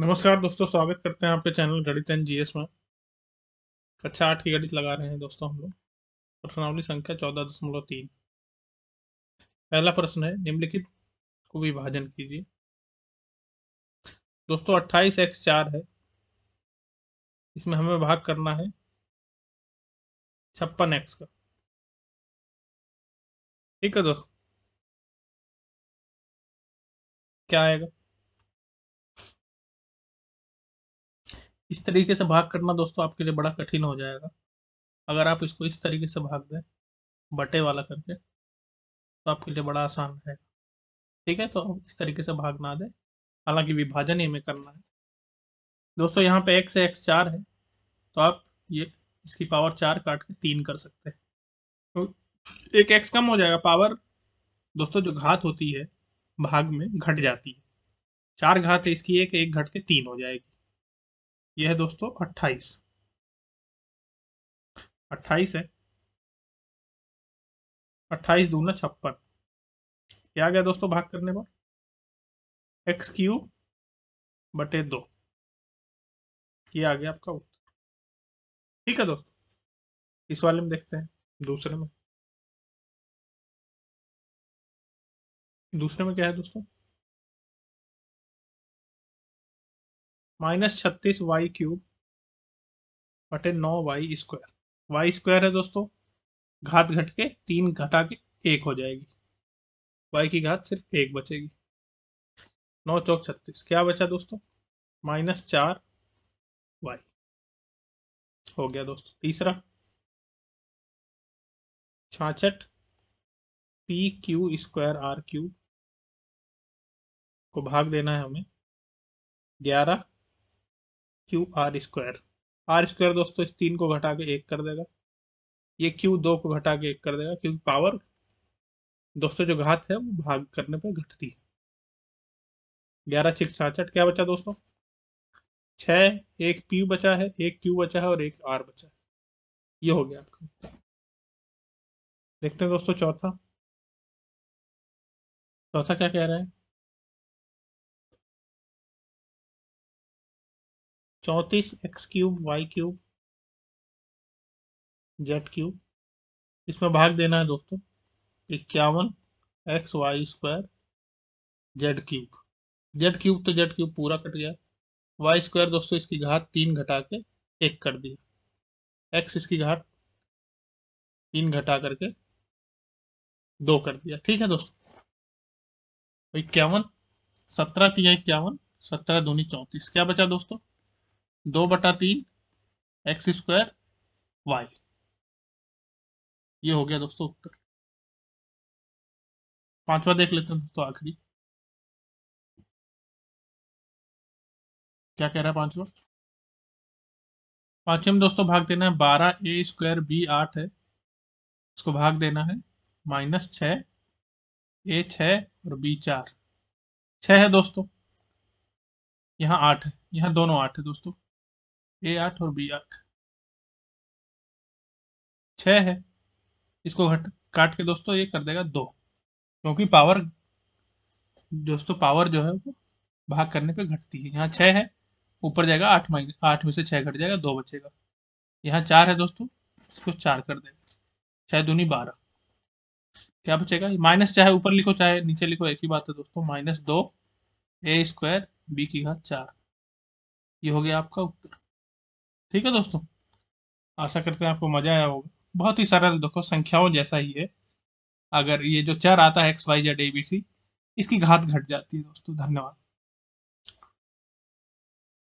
नमस्कार दोस्तों स्वागत करते हैं आपके चैनल गणित एन जी में कक्षा आठ की गणित लगा रहे हैं दोस्तों हम लोग प्रश्नावली संख्या चौदह दशमलव तीन पहला प्रश्न है निम्नलिखित को विभाजन कीजिए दोस्तों अट्ठाईस एक्स चार है इसमें हमें भाग करना है छप्पन एक्स का ठीक है दोस्तों क्या आएगा इस तरीके से भाग करना दोस्तों आपके लिए बड़ा कठिन हो जाएगा अगर आप इसको इस तरीके से भाग दें बटे वाला करके तो आपके लिए बड़ा आसान रहेगा ठीक है तो आप इस तरीके से भाग ना दें हालांकि विभाजन ही हमें करना है दोस्तों यहाँ पे एक्स एक्स चार है तो आप ये इसकी पावर चार काट के तीन कर सकते हैं तो एक एक्स कम हो जाएगा पावर दोस्तों जो घात होती है भाग में घट जाती है चार घात है इसकी एक एक घट के तीन हो जाएगी यह है दोस्तों अट्ठाईस अट्ठाईस है अट्ठाईस दूना छप्पन क्या आ गया दोस्तों भाग करने पर एक्स क्यूब बटे दो ये आ गया आपका उत्तर ठीक है दोस्तों इस वाले में देखते हैं दूसरे में दूसरे में क्या है दोस्तों माइनस छत्तीस वाई क्यूब बटे नौ वाई स्क्वायर वाई स्क्वायर है दोस्तों घात घट के तीन घटा के एक हो जाएगी वाई की घात सिर्फ एक बचेगी नौ चौक छत्तीस क्या बचा दोस्तों माइनस चार वाई हो गया दोस्तों तीसरा छाछठ P Q square R cube को भाग देना है हमें ग्यारह Q R square R square दोस्तों इस तीन को घटा के एक कर देगा ये क्यू दो को घटा के एक कर देगा क्योंकि पावर दोस्तों जो घात है वो भाग करने पर घटती है ग्यारह छिक छाछठ क्या बचा दोस्तों छ एक पी बचा है एक क्यू बचा है और एक आर बचा है ये हो गया आपका देखते हैं दोस्तों चौथा चौथा क्या कह रहे हैं चौंतीस X cube Y cube Z cube इसमें भाग देना है दोस्तों इक्यावन X Y square Z cube Z cube तो जेड क्यूब पूरा कट गया वाई स्क्वायर दोस्तों इसकी घात तीन घटा के एक कर दिया एक्स इसकी घात तीन घटा करके दो कर दिया ठीक है दोस्तों इक्यावन सत्रह तीन इक्यावन सत्रह दूनी चौंतीस क्या बचा दोस्तों दो बटा तीन एक्स स्क्वायर वाई ये हो गया दोस्तों उत्तर पांचवा देख लेते हैं दोस्तों आखिरी क्या कह रहा है पांचवा पांचवे में दोस्तों भाग देना है बारह ए स्क्वायर बी आठ है इसको भाग देना है माइनस छ ए छ और बी चार छ है दोस्तों यहाँ आठ है यहाँ दोनों आठ है दोस्तों ए आठ और बी आठ छ है इसको घट काट के दोस्तों ये कर देगा दो क्योंकि पावर दोस्तों पावर जो है वो भाग करने पे घटती है यहाँ छह है ऊपर जाएगा आठ माइनस आठ में से छह घट जाएगा दो बचेगा यहाँ चार है दोस्तों इसको चार कर देगा छह दूनी बारह क्या बचेगा माइनस चाहे ऊपर लिखो चाहे नीचे लिखो एक ही बात है दोस्तों माइनस दो ए स्क्वायर बी की घात चार ये हो गया आपका उत्तर ठीक है दोस्तों आशा करते हैं आपको मजा आया होगा बहुत ही सरल देखो संख्याओं जैसा ही है अगर ये जो चर आता है X Y Z A B C इसकी घात घट जाती है दोस्तों धन्यवाद